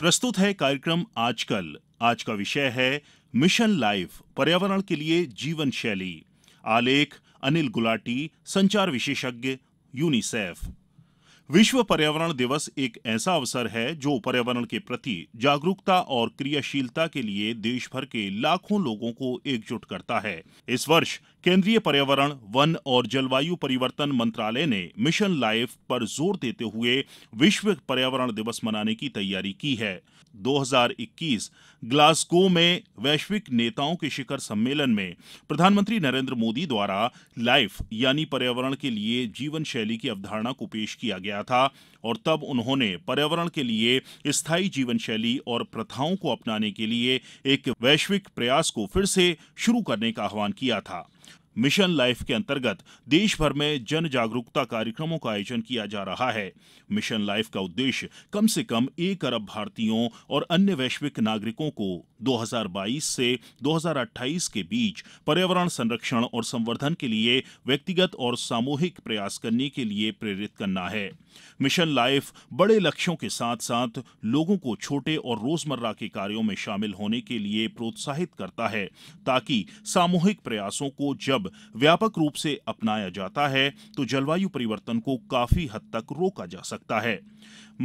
प्रस्तुत है कार्यक्रम आजकल आज का विषय है मिशन लाइफ पर्यावरण के लिए जीवन शैली आलेख अनिल गुलाटी संचार विशेषज्ञ यूनिसेफ विश्व पर्यावरण दिवस एक ऐसा अवसर है जो पर्यावरण के प्रति जागरूकता और क्रियाशीलता के लिए देश भर के लाखों लोगों को एकजुट करता है इस वर्ष केंद्रीय पर्यावरण वन और जलवायु परिवर्तन मंत्रालय ने मिशन लाइफ पर जोर देते हुए विश्व पर्यावरण दिवस मनाने की तैयारी की है 2021 ग्लासगो में वैश्विक नेताओं के शिखर सम्मेलन में प्रधानमंत्री नरेंद्र मोदी द्वारा लाइफ यानी पर्यावरण के लिए जीवन शैली की अवधारणा को पेश किया गया गया था और तब उन्होंने पर्यावरण के लिए स्थायी जीवन शैली और प्रथाओं को अपनाने के लिए एक वैश्विक प्रयास को फिर से शुरू करने का आह्वान किया था मिशन लाइफ के अंतर्गत देश भर में जन जागरूकता कार्यक्रमों का आयोजन किया जा रहा है मिशन लाइफ का उद्देश्य कम से कम एक अरब भारतीयों और अन्य वैश्विक नागरिकों को 2022 से 2028 के बीच पर्यावरण संरक्षण और संवर्धन के लिए व्यक्तिगत और सामूहिक प्रयास करने के लिए प्रेरित करना है मिशन लाइफ बड़े लक्ष्यों के साथ साथ लोगों को छोटे और रोजमर्रा के कार्यों में शामिल होने के लिए प्रोत्साहित करता है ताकि सामूहिक प्रयासों को जब जब व्यापक रूप से अपनाया जाता है तो जलवायु परिवर्तन को काफी हद तक रोका जा सकता है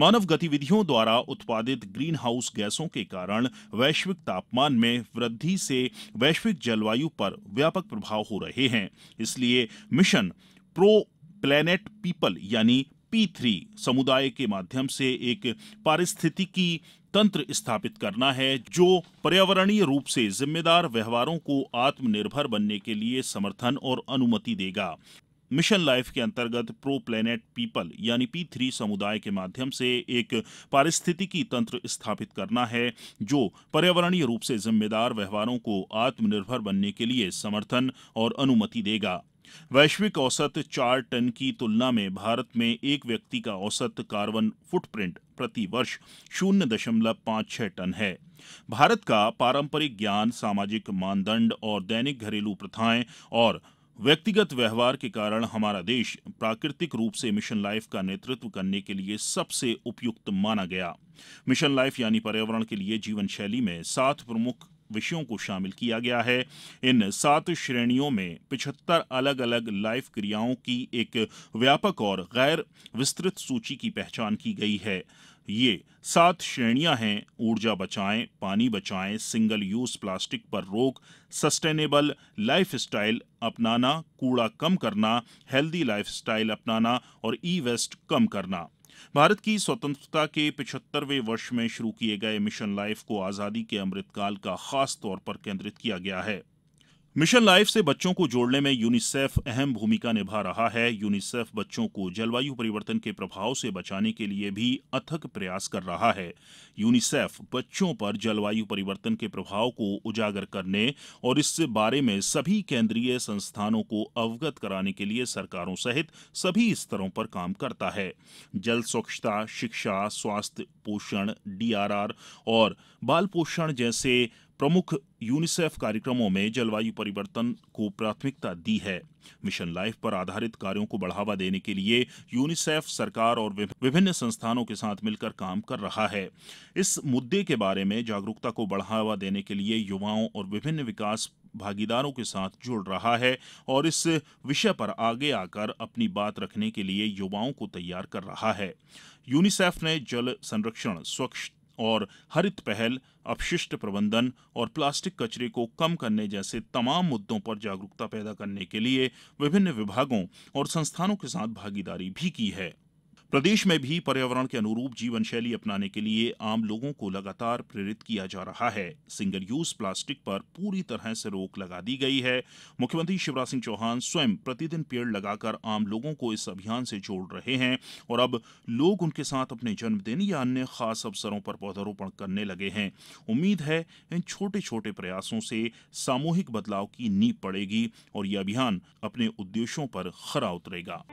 मानव गतिविधियों द्वारा उत्पादित ग्रीन हाउस गैसों के कारण वैश्विक तापमान में वृद्धि से वैश्विक जलवायु पर व्यापक प्रभाव हो रहे हैं इसलिए मिशन प्रो प्लेनेट पीपल यानी पी थ्री समुदाय के माध्यम से एक पारिस्थितिकी तंत्र स्थापित करना है जो पर्यावरणीय रूप से जिम्मेदार व्यवहारों को आत्मनिर्भर बनने के लिए समर्थन और अनुमति देगा मिशन लाइफ के अंतर्गत प्रो प्लेनेट पीपल यानी पी थ्री समुदाय के माध्यम से एक पारिस्थितिकी तंत्र स्थापित करना है जो पर्यावरणीय रूप से जिम्मेदार व्यवहारों को आत्मनिर्भर बनने के लिए समर्थन और अनुमति देगा वैश्विक औसत चार टन की तुलना में भारत में एक व्यक्ति का औसत कार्बन फुटप्रिंट प्रति वर्ष शून्य दशमलव पांच छह टन है भारत का पारंपरिक ज्ञान सामाजिक मानदंड और दैनिक घरेलू प्रथाएं और व्यक्तिगत व्यवहार के कारण हमारा देश प्राकृतिक रूप से मिशन लाइफ का नेतृत्व करने के लिए सबसे उपयुक्त माना गया मिशन लाइफ यानी पर्यावरण के लिए जीवन शैली में सात प्रमुख विषयों को शामिल किया गया है इन सात श्रेणियों में पिछहत्तर अलग अलग लाइफ क्रियाओं की एक व्यापक और गैर विस्तृत सूची की पहचान की गई है ये सात श्रेणियां हैं ऊर्जा बचाएं पानी बचाएं सिंगल यूज प्लास्टिक पर रोक सस्टेनेबल लाइफस्टाइल अपनाना कूड़ा कम करना हेल्दी लाइफस्टाइल अपनाना और ई वेस्ट कम करना भारत की स्वतंत्रता के पिछहत्तरवें वर्ष में शुरू किए गए मिशन लाइफ को आज़ादी के अमृतकाल का खास तौर पर केंद्रित किया गया है मिशन लाइफ से बच्चों को जोड़ने में यूनिसेफ अहम भूमिका निभा रहा है यूनिसेफ बच्चों को जलवायु परिवर्तन के प्रभाव से बचाने के लिए भी अथक प्रयास कर रहा है यूनिसेफ बच्चों पर जलवायु परिवर्तन के प्रभाव को उजागर करने और इस बारे में सभी केंद्रीय संस्थानों को अवगत कराने के लिए सरकारों सहित सभी स्तरों पर काम करता है जल स्वच्छता शिक्षा स्वास्थ्य पोषण डीआरआर और बाल पोषण जैसे प्रमुख यूनिसेफ कार्यक्रमों में जलवायु परिवर्तन को प्राथमिकता दी है मिशन लाइफ पर आधारित कार्यों को बढ़ावा देने के लिए यूनिसेफ सरकार और विभिन्न संस्थानों के साथ मिलकर काम कर रहा है इस मुद्दे के बारे में जागरूकता को बढ़ावा देने के लिए युवाओं और विभिन्न विकास भागीदारों के साथ जुड़ रहा है और इस विषय पर आगे आकर अपनी बात रखने के लिए युवाओं को तैयार कर रहा है यूनिसेफ ने जल संरक्षण स्वच्छ और हरित पहल अपशिष्ट प्रबंधन और प्लास्टिक कचरे को कम करने जैसे तमाम मुद्दों पर जागरूकता पैदा करने के लिए विभिन्न विभागों और संस्थानों के साथ भागीदारी भी की है प्रदेश में भी पर्यावरण के अनुरूप जीवन शैली अपनाने के लिए आम लोगों को लगातार प्रेरित किया जा रहा है सिंगल यूज प्लास्टिक पर पूरी तरह से रोक लगा दी गई है मुख्यमंत्री शिवराज सिंह चौहान स्वयं प्रतिदिन पेड़ लगाकर आम लोगों को इस अभियान से जोड़ रहे हैं और अब लोग उनके साथ अपने जन्मदिन या अन्य खास अवसरों पर पौधारोपण करने लगे हैं उम्मीद है इन छोटे छोटे प्रयासों से सामूहिक बदलाव की नींव पड़ेगी और यह अभियान अपने उद्देश्यों पर खरा उतरेगा